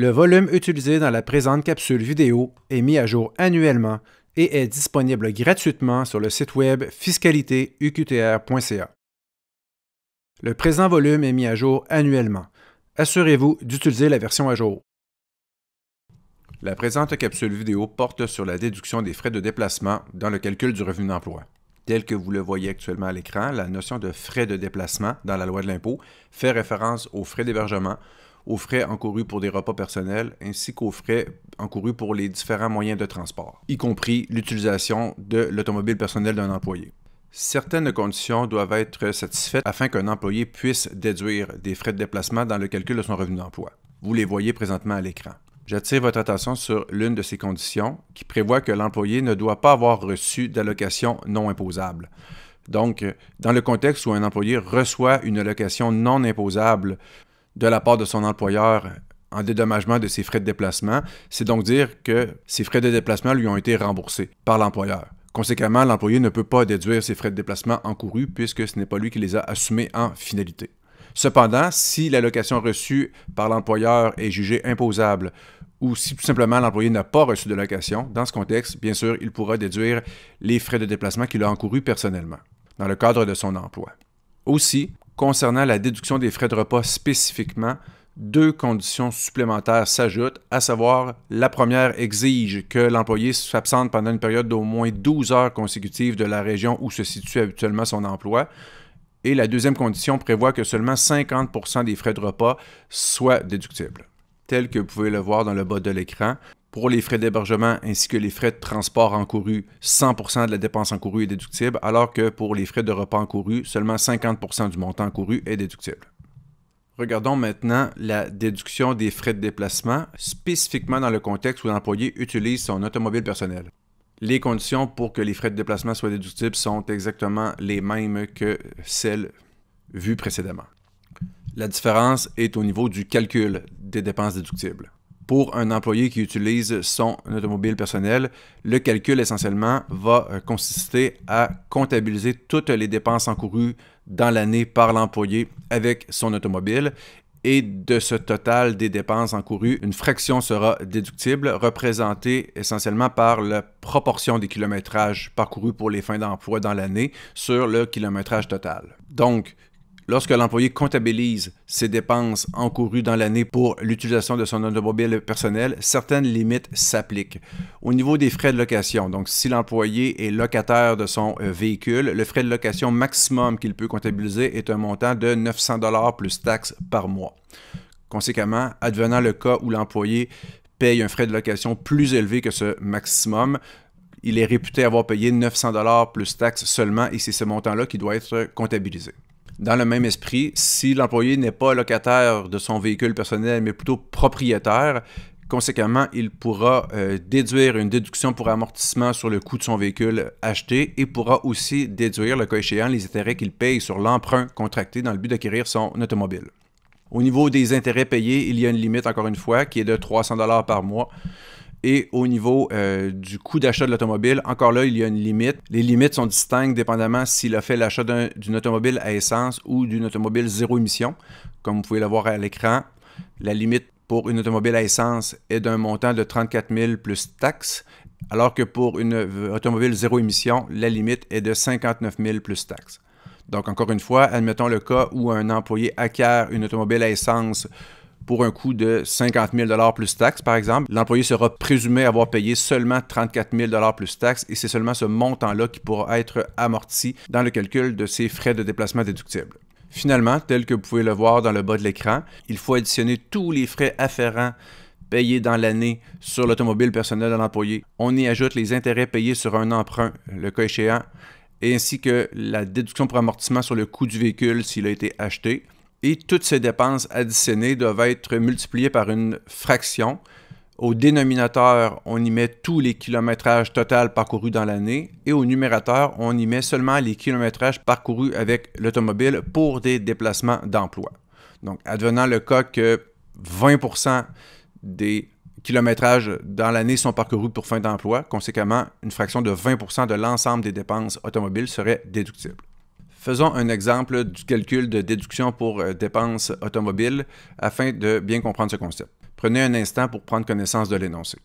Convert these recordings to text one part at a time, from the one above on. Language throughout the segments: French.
Le volume utilisé dans la présente capsule vidéo est mis à jour annuellement et est disponible gratuitement sur le site web fiscalitéuqtr.ca. Le présent volume est mis à jour annuellement. Assurez-vous d'utiliser la version à jour. La présente capsule vidéo porte sur la déduction des frais de déplacement dans le calcul du revenu d'emploi. Tel que vous le voyez actuellement à l'écran, la notion de frais de déplacement dans la loi de l'impôt fait référence aux frais d'hébergement, aux frais encourus pour des repas personnels ainsi qu'aux frais encourus pour les différents moyens de transport, y compris l'utilisation de l'automobile personnelle d'un employé. Certaines conditions doivent être satisfaites afin qu'un employé puisse déduire des frais de déplacement dans le calcul de son revenu d'emploi. Vous les voyez présentement à l'écran. J'attire votre attention sur l'une de ces conditions qui prévoit que l'employé ne doit pas avoir reçu d'allocation non imposable. Donc, dans le contexte où un employé reçoit une allocation non imposable de la part de son employeur en dédommagement de ses frais de déplacement. C'est donc dire que ses frais de déplacement lui ont été remboursés par l'employeur. Conséquemment, l'employé ne peut pas déduire ses frais de déplacement encourus puisque ce n'est pas lui qui les a assumés en finalité. Cependant, si l'allocation reçue par l'employeur est jugée imposable ou si tout simplement l'employé n'a pas reçu de location, dans ce contexte, bien sûr, il pourra déduire les frais de déplacement qu'il a encourus personnellement dans le cadre de son emploi. Aussi, Concernant la déduction des frais de repas spécifiquement, deux conditions supplémentaires s'ajoutent, à savoir la première exige que l'employé s'absente pendant une période d'au moins 12 heures consécutives de la région où se situe habituellement son emploi. Et la deuxième condition prévoit que seulement 50% des frais de repas soient déductibles tel que vous pouvez le voir dans le bas de l'écran pour les frais d'hébergement ainsi que les frais de transport encourus, 100% de la dépense encourue est déductible, alors que pour les frais de repas encourus, seulement 50% du montant encouru est déductible. Regardons maintenant la déduction des frais de déplacement, spécifiquement dans le contexte où l'employé utilise son automobile personnel. Les conditions pour que les frais de déplacement soient déductibles sont exactement les mêmes que celles vues précédemment. La différence est au niveau du calcul des dépenses déductibles pour un employé qui utilise son automobile personnel, le calcul essentiellement va euh, consister à comptabiliser toutes les dépenses encourues dans l'année par l'employé avec son automobile et de ce total des dépenses encourues, une fraction sera déductible, représentée essentiellement par la proportion des kilométrages parcourus pour les fins d'emploi dans l'année sur le kilométrage total. Donc, Lorsque l'employé comptabilise ses dépenses encourues dans l'année pour l'utilisation de son automobile personnel, certaines limites s'appliquent. Au niveau des frais de location, donc si l'employé est locataire de son euh, véhicule, le frais de location maximum qu'il peut comptabiliser est un montant de 900 plus taxes par mois. Conséquemment, advenant le cas où l'employé paye un frais de location plus élevé que ce maximum, il est réputé avoir payé 900 plus taxes seulement et c'est ce montant-là qui doit être comptabilisé. Dans le même esprit, si l'employé n'est pas locataire de son véhicule personnel, mais plutôt propriétaire, Conséquemment, il pourra euh, déduire une déduction pour amortissement sur le coût de son véhicule acheté et pourra aussi déduire, le cas échéant, les intérêts qu'il paye sur l'emprunt contracté dans le but d'acquérir son automobile. Au niveau des intérêts payés, il y a une limite, encore une fois, qui est de 300 par mois. Et au niveau euh, du coût d'achat de l'automobile, encore là, il y a une limite. Les limites sont distinctes dépendamment s'il a fait l'achat d'une automobile à essence ou d'une automobile zéro émission. Comme vous pouvez le voir à l'écran, la limite pour une automobile à essence est d'un montant de 34 000 plus taxes, alors que pour une automobile zéro émission, la limite est de 59 000 plus taxes. Donc, encore une fois, admettons le cas où un employé acquiert une automobile à essence pour un coût de 50 000 plus taxes, par exemple. L'employé sera présumé avoir payé seulement 34 000 plus taxes et c'est seulement ce montant-là qui pourra être amorti dans le calcul de ses frais de déplacement déductibles. Finalement, tel que vous pouvez le voir dans le bas de l'écran, il faut additionner tous les frais afférents payés dans l'année sur l'automobile personnelle de l'employé. On y ajoute les intérêts payés sur un emprunt, le cas échéant, ainsi que la déduction pour amortissement sur le coût du véhicule s'il a été acheté et toutes ces dépenses additionnées doivent être multipliées par une fraction. Au dénominateur, on y met tous les kilométrages total parcourus dans l'année et au numérateur, on y met seulement les kilométrages parcourus avec l'automobile pour des déplacements d'emploi. Donc, advenant le cas que 20% des kilométrages dans l'année sont parcourus pour fin d'emploi, conséquemment, une fraction de 20% de l'ensemble des dépenses automobiles serait déductible. Faisons un exemple du calcul de déduction pour euh, dépenses automobiles afin de bien comprendre ce concept. Prenez un instant pour prendre connaissance de l'énoncé.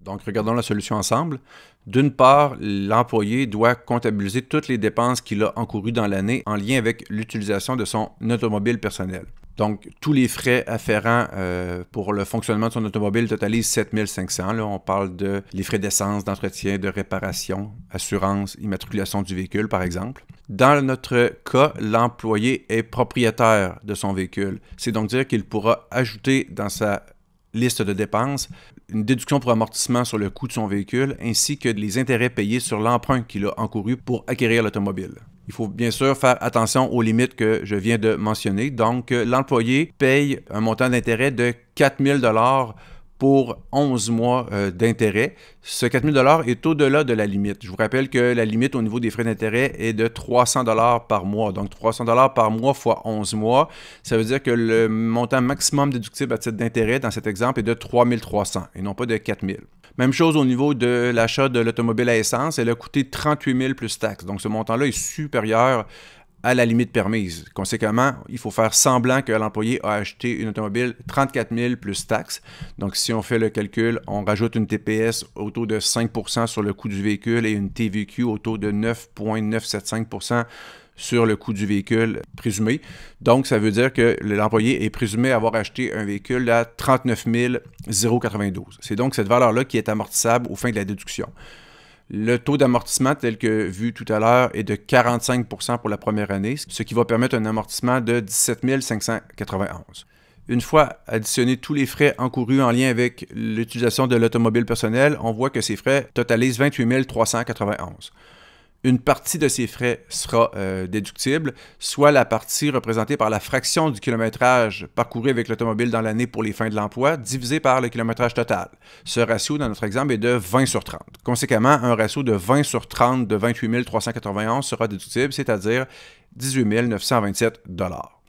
Donc, regardons la solution ensemble. D'une part, l'employé doit comptabiliser toutes les dépenses qu'il a encourues dans l'année en lien avec l'utilisation de son automobile personnel. Donc, tous les frais afférents euh, pour le fonctionnement de son automobile totalisent 7500. Là, on parle de les frais d'essence, d'entretien, de réparation, assurance, immatriculation du véhicule, par exemple. Dans notre cas, l'employé est propriétaire de son véhicule. C'est donc dire qu'il pourra ajouter dans sa liste de dépenses, une déduction pour amortissement sur le coût de son véhicule, ainsi que les intérêts payés sur l'emprunt qu'il a encouru pour acquérir l'automobile. Il faut bien sûr faire attention aux limites que je viens de mentionner. Donc, euh, l'employé paye un montant d'intérêt de 4000 dollars pour 11 mois euh, d'intérêt. Ce 4 000 est au-delà de la limite. Je vous rappelle que la limite au niveau des frais d'intérêt est de 300 par mois. Donc 300 par mois fois 11 mois, ça veut dire que le montant maximum déductible à titre d'intérêt dans cet exemple est de 3 300 et non pas de 4 000. Même chose au niveau de l'achat de l'automobile à essence, elle a coûté 38 000 plus taxes. Donc ce montant-là est supérieur à la limite permise. Conséquemment, il faut faire semblant que l'employé a acheté une automobile 34 000 plus taxes. Donc, si on fait le calcul, on rajoute une TPS autour de 5 sur le coût du véhicule et une TVQ autour de 9,975 sur le coût du véhicule présumé. Donc, ça veut dire que l'employé est présumé avoir acheté un véhicule à 39 092. C'est donc cette valeur-là qui est amortissable au fin de la déduction. Le taux d'amortissement tel que vu tout à l'heure est de 45 pour la première année, ce qui va permettre un amortissement de 17 591. Une fois additionnés tous les frais encourus en lien avec l'utilisation de l'automobile personnelle, on voit que ces frais totalisent 28 391 une partie de ces frais sera euh, déductible, soit la partie représentée par la fraction du kilométrage parcouru avec l'automobile dans l'année pour les fins de l'emploi, divisé par le kilométrage total. Ce ratio, dans notre exemple, est de 20 sur 30. Conséquemment, un ratio de 20 sur 30 de 28 391 sera déductible, c'est-à-dire 18 927